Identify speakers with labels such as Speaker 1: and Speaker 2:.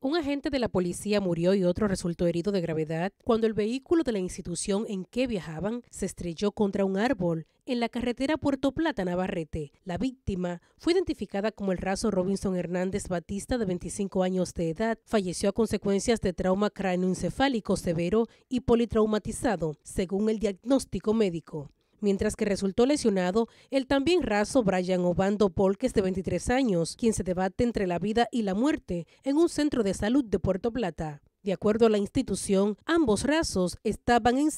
Speaker 1: Un agente de la policía murió y otro resultó herido de gravedad cuando el vehículo de la institución en que viajaban se estrelló contra un árbol en la carretera Puerto Plata Navarrete. La víctima fue identificada como el raso Robinson Hernández Batista de 25 años de edad. Falleció a consecuencias de trauma cráneoencefálico severo y politraumatizado, según el diagnóstico médico mientras que resultó lesionado el también raso Brian Obando Polques de 23 años, quien se debate entre la vida y la muerte en un centro de salud de Puerto Plata. De acuerdo a la institución, ambos rasos estaban en